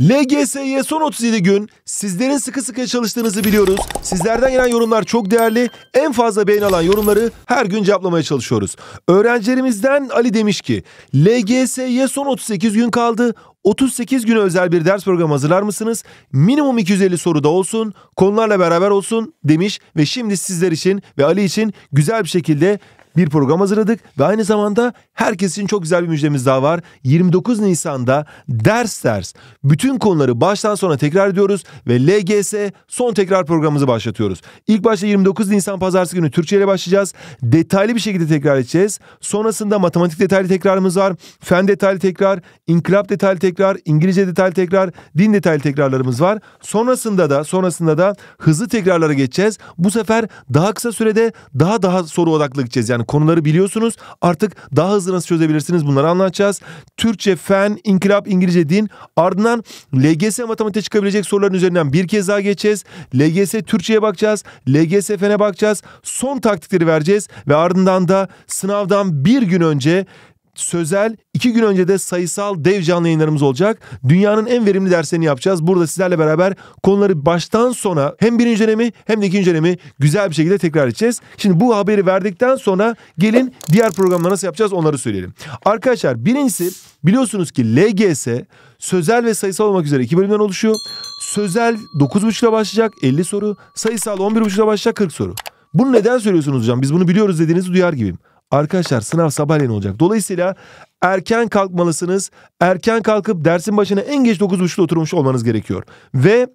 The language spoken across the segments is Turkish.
LGS'ye son 37 gün sizlerin sıkı sıkı çalıştığınızı biliyoruz. Sizlerden gelen yorumlar çok değerli. En fazla beğeni alan yorumları her gün cevaplamaya çalışıyoruz. Öğrencilerimizden Ali demiş ki LGS'ye son 38 gün kaldı. 38 güne özel bir ders programı hazırlar mısınız? Minimum 250 soru da olsun, konularla beraber olsun demiş ve şimdi sizler için ve Ali için güzel bir şekilde bir program hazırladık ve aynı zamanda herkesin çok güzel bir müjdemiz daha var. 29 Nisan'da ders ders bütün konuları baştan sona tekrar ediyoruz ve LGS son tekrar programımızı başlatıyoruz. İlk başta 29 Nisan pazartesi günü Türkçe ile başlayacağız. Detaylı bir şekilde tekrar edeceğiz. Sonrasında matematik detaylı tekrarımız var. Fen detaylı tekrar, inkılap detaylı tekrar, İngilizce detaylı tekrar, din detaylı tekrarlarımız var. Sonrasında da sonrasında da hızlı tekrarlara geçeceğiz. Bu sefer daha kısa sürede daha daha soru odaklı gideceğiz. Yani yani konuları biliyorsunuz. Artık daha hızlı nasıl çözebilirsiniz bunları anlatacağız. Türkçe, fen, inkılap, İngilizce, din. Ardından LGS matematiğe çıkabilecek soruların üzerinden bir kez daha geçeceğiz. LGS Türkçe'ye bakacağız. LGS fene bakacağız. Son taktikleri vereceğiz. Ve ardından da sınavdan bir gün önce sözel, iki gün önce de sayısal dev canlı yayınlarımız olacak. Dünyanın en verimli derslerini yapacağız. Burada sizlerle beraber konuları baştan sona hem birinci dönemi hem de ikinci dönemi güzel bir şekilde tekrar edeceğiz. Şimdi bu haberi verdikten sonra gelin diğer programları nasıl yapacağız onları söyleyelim. Arkadaşlar birincisi biliyorsunuz ki LGS sözel ve sayısal olmak üzere iki bölümden oluşuyor. Sözel 9.5 ile başlayacak 50 soru, sayısal 11.5 ile başlayacak 40 soru. Bunu neden söylüyorsunuz hocam? Biz bunu biliyoruz dediğinizi duyar gibiyim. Arkadaşlar sınav sabahleyin olacak. Dolayısıyla erken kalkmalısınız. Erken kalkıp dersin başına en geç 9.30'da oturmuş olmanız gerekiyor. Ve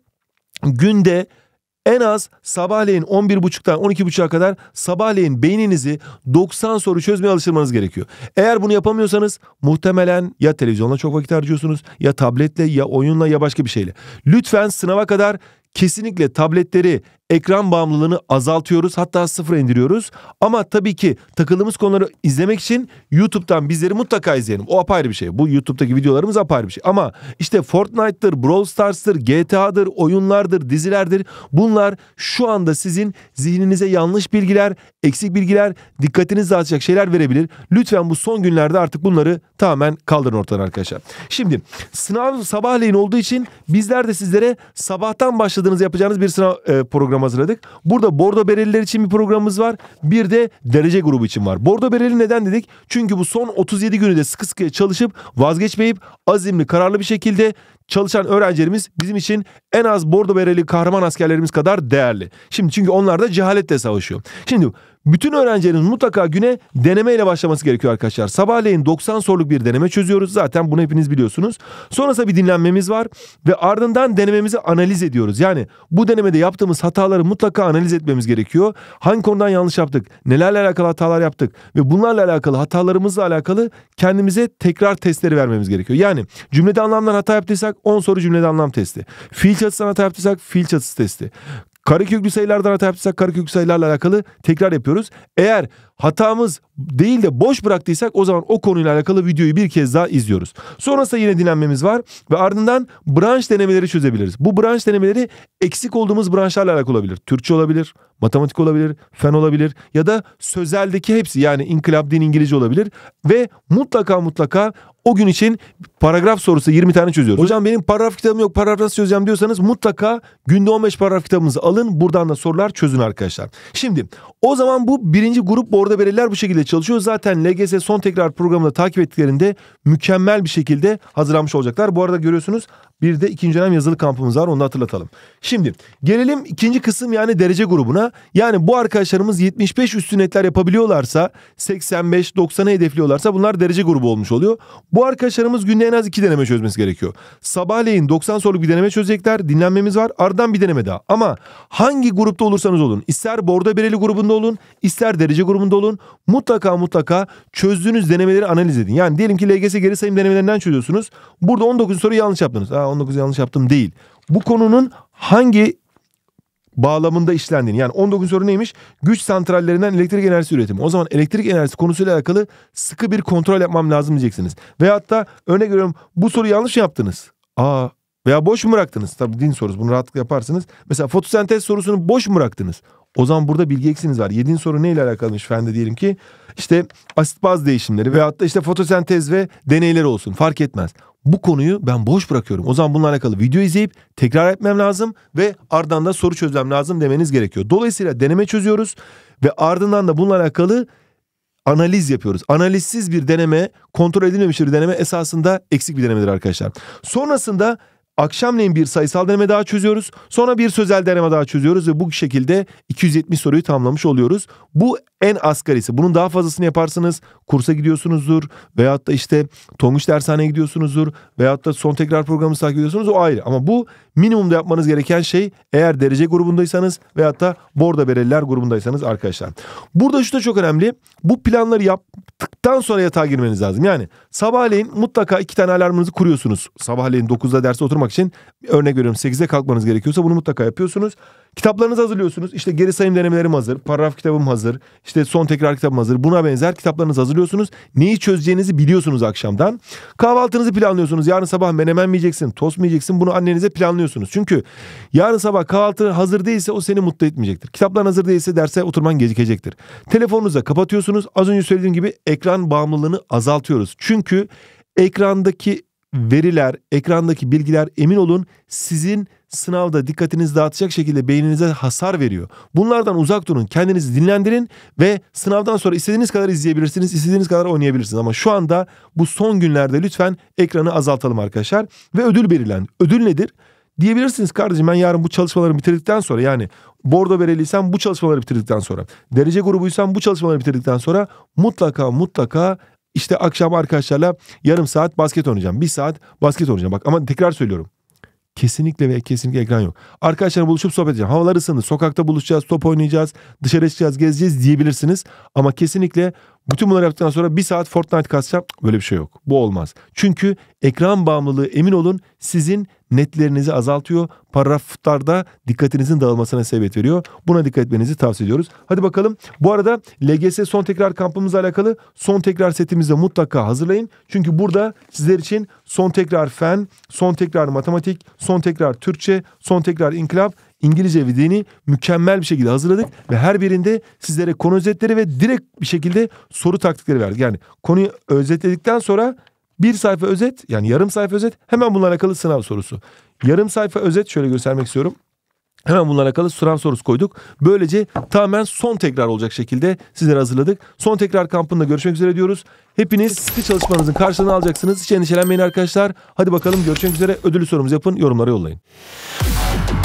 günde en az sabahleyin 11.30'dan 12.30'a kadar sabahleyin beyninizi 90 soru çözmeye alıştırmanız gerekiyor. Eğer bunu yapamıyorsanız muhtemelen ya televizyonla çok vakit harcıyorsunuz ya tabletle ya oyunla ya başka bir şeyle. Lütfen sınava kadar kesinlikle tabletleri ekran bağımlılığını azaltıyoruz hatta sıfır indiriyoruz. Ama tabii ki takıldığımız konuları izlemek için YouTube'dan bizleri mutlaka izleyelim. O apayrı bir şey. Bu YouTube'daki videolarımız apayrı bir şey. Ama işte Fortnite'dır, Brawl Stars'tır, GTA'dır, oyunlardır, dizilerdir. Bunlar şu anda sizin zihninize yanlış bilgiler, eksik bilgiler, dikkatinizi dağıtacak şeyler verebilir. Lütfen bu son günlerde artık bunları tamamen kaldırın ortadan arkadaşlar. Şimdi sınav sabahleyin olduğu için bizler de sizlere sabahtan başladığınız yapacağınız bir sınav e, programı program hazırladık. Burada bordo bereliler için bir programımız var. Bir de derece grubu için var. Bordo bereli neden dedik? Çünkü bu son 37 günü de sıkı sıkıya çalışıp vazgeçmeyip azimli kararlı bir şekilde çalışan öğrencilerimiz bizim için en az bordo bereli kahraman askerlerimiz kadar değerli. Şimdi çünkü onlar da cehaletle savaşıyor. Şimdi bütün öğrencilerin mutlaka güne deneme ile başlaması gerekiyor arkadaşlar. Sabahleyin 90 soruluk bir deneme çözüyoruz. Zaten bunu hepiniz biliyorsunuz. Sonrasında bir dinlenmemiz var ve ardından denememizi analiz ediyoruz. Yani bu denemede yaptığımız hataları mutlaka analiz etmemiz gerekiyor. Hangi konudan yanlış yaptık? Nelerle alakalı hatalar yaptık? Ve bunlarla alakalı hatalarımızla alakalı kendimize tekrar testleri vermemiz gerekiyor. Yani cümlede anlamdan hata yaptıysak 10 soru cümlede anlam testi. Fiil çatısından hata yaptıysak fiil çatısı testi. Kareköklü sayılardan hata yaptıysak kareköklü sayılarla alakalı tekrar yapıyoruz. Eğer hatamız değil de boş bıraktıysak o zaman o konuyla alakalı videoyu bir kez daha izliyoruz. Sonrasında yine dinlenmemiz var ve ardından branş denemeleri çözebiliriz. Bu branş denemeleri eksik olduğumuz branşlarla alakalı olabilir. Türkçe olabilir, matematik olabilir, fen olabilir ya da sözeldeki hepsi yani inkılap din İngilizce olabilir ve mutlaka mutlaka o gün için paragraf sorusu 20 tane çözüyoruz. Hocam benim paragraf kitabım yok paragraf nasıl çözeceğim diyorsanız mutlaka günde 15 paragraf kitabımızı alın buradan da sorular çözün arkadaşlar. Şimdi o zaman bu birinci grup Orada veriler bu şekilde çalışıyor. Zaten LGS son tekrar programını takip ettiklerinde mükemmel bir şekilde hazırlanmış olacaklar. Bu arada görüyorsunuz bir de ikinci dönem yazılı kampımız var onu hatırlatalım. Şimdi gelelim ikinci kısım yani derece grubuna. Yani bu arkadaşlarımız 75 üstü netler yapabiliyorlarsa 85-90'a hedefliyorlarsa bunlar derece grubu olmuş oluyor. Bu arkadaşlarımız günde en az iki deneme çözmesi gerekiyor. Sabahleyin 90 soruluk bir deneme çözecekler. Dinlenmemiz var. Ardından bir deneme daha. Ama hangi grupta olursanız olun. ister bordo bereli grubunda olun. ister derece grubunda olun. Mutlaka mutlaka çözdüğünüz denemeleri analiz edin. Yani diyelim ki LGS geri sayım denemelerinden çözüyorsunuz. Burada 19 soru yanlış yaptınız. Aa 19 yanlış yaptım değil. Bu konunun hangi bağlamında işlendiğini. Yani 19. soru neymiş? Güç santrallerinden elektrik enerjisi üretimi. O zaman elektrik enerjisi konusuyla alakalı sıkı bir kontrol yapmam lazım diyeceksiniz. Veyahut da örnek veriyorum bu soru yanlış yaptınız. Aa veya boş mu bıraktınız? Tabii din sorusu bunu rahatlıkla yaparsınız. Mesela fotosentez sorusunu boş mu bıraktınız? O zaman burada bilgi eksiniz var. Yediğin soru neyle alakalıymış fende diyelim ki işte asit baz değişimleri veyahut da işte fotosentez ve deneyler olsun fark etmez. Bu konuyu ben boş bırakıyorum. O zaman bununla alakalı video izleyip tekrar etmem lazım ve ardından da soru çözmem lazım demeniz gerekiyor. Dolayısıyla deneme çözüyoruz ve ardından da bununla alakalı analiz yapıyoruz. Analizsiz bir deneme, kontrol edilmemiş bir deneme esasında eksik bir denemedir arkadaşlar. Sonrasında Akşamleyin bir sayısal deneme daha çözüyoruz. Sonra bir sözel deneme daha çözüyoruz ve bu şekilde 270 soruyu tamamlamış oluyoruz. Bu en asgarisi. Bunun daha fazlasını yaparsınız. Kursa gidiyorsunuzdur veyahut da işte Tonguç dershaneye gidiyorsunuzdur veyahut da son tekrar programı takip ediyorsunuz o ayrı. Ama bu minimumda yapmanız gereken şey eğer derece grubundaysanız veyahut da borda bereliler grubundaysanız arkadaşlar. Burada şu da çok önemli. Bu planları yaptıktan sonra yatağa girmeniz lazım. Yani sabahleyin mutlaka iki tane alarmınızı kuruyorsunuz. Sabahleyin 9'da derse oturmak kalkmak için örnek veriyorum 8'de kalkmanız gerekiyorsa bunu mutlaka yapıyorsunuz. Kitaplarınızı hazırlıyorsunuz. İşte geri sayım denemelerim hazır, paragraf kitabım hazır, işte son tekrar kitabım hazır. Buna benzer kitaplarınızı hazırlıyorsunuz. Neyi çözeceğinizi biliyorsunuz akşamdan. Kahvaltınızı planlıyorsunuz. Yarın sabah menemen mi yiyeceksin, tost mu yiyeceksin bunu annenize planlıyorsunuz. Çünkü yarın sabah kahvaltı hazır değilse o seni mutlu etmeyecektir. Kitapların hazır değilse derse oturman gecikecektir. Telefonunuza kapatıyorsunuz. Az önce söylediğim gibi ekran bağımlılığını azaltıyoruz. Çünkü ekrandaki veriler, ekrandaki bilgiler emin olun sizin sınavda dikkatinizi dağıtacak şekilde beyninize hasar veriyor. Bunlardan uzak durun, kendinizi dinlendirin ve sınavdan sonra istediğiniz kadar izleyebilirsiniz, istediğiniz kadar oynayabilirsiniz. Ama şu anda bu son günlerde lütfen ekranı azaltalım arkadaşlar ve ödül belirlen. Ödül nedir? Diyebilirsiniz kardeşim ben yarın bu çalışmaları bitirdikten sonra yani bordo bereliysem bu çalışmaları bitirdikten sonra derece grubuysam bu çalışmaları bitirdikten sonra mutlaka mutlaka işte akşam arkadaşlarla yarım saat basket oynayacağım. Bir saat basket oynayacağım. Bak ama tekrar söylüyorum. Kesinlikle ve kesinlikle ekran yok. Arkadaşlarla buluşup sohbet edeceğim. Havalar ısındı. Sokakta buluşacağız, top oynayacağız, dışarı çıkacağız, gezeceğiz diyebilirsiniz. Ama kesinlikle bütün bunları yaptıktan sonra bir saat Fortnite kasacağım. Böyle bir şey yok. Bu olmaz. Çünkü ekran bağımlılığı emin olun sizin netlerinizi azaltıyor. Paragraflarda dikkatinizin dağılmasına sebep veriyor. Buna dikkat etmenizi tavsiye ediyoruz. Hadi bakalım. Bu arada LGS son tekrar kampımızla alakalı son tekrar setimizi mutlaka hazırlayın. Çünkü burada sizler için son tekrar fen, son tekrar matematik, son tekrar Türkçe, son tekrar inkılap İngilizce ve dini mükemmel bir şekilde hazırladık ve her birinde sizlere konu özetleri ve direkt bir şekilde soru taktikleri verdik. Yani konuyu özetledikten sonra bir sayfa özet yani yarım sayfa özet hemen bununla alakalı sınav sorusu. Yarım sayfa özet şöyle göstermek istiyorum. Hemen bunlara kalı sıram sorusu koyduk. Böylece tamamen son tekrar olacak şekilde sizlere hazırladık. Son tekrar kampında görüşmek üzere diyoruz. Hepiniz sıkı çalışmanızın karşılığını alacaksınız. Hiç endişelenmeyin arkadaşlar. Hadi bakalım görüşmek üzere. Ödülü sorumuzu yapın, yorumlara yollayın.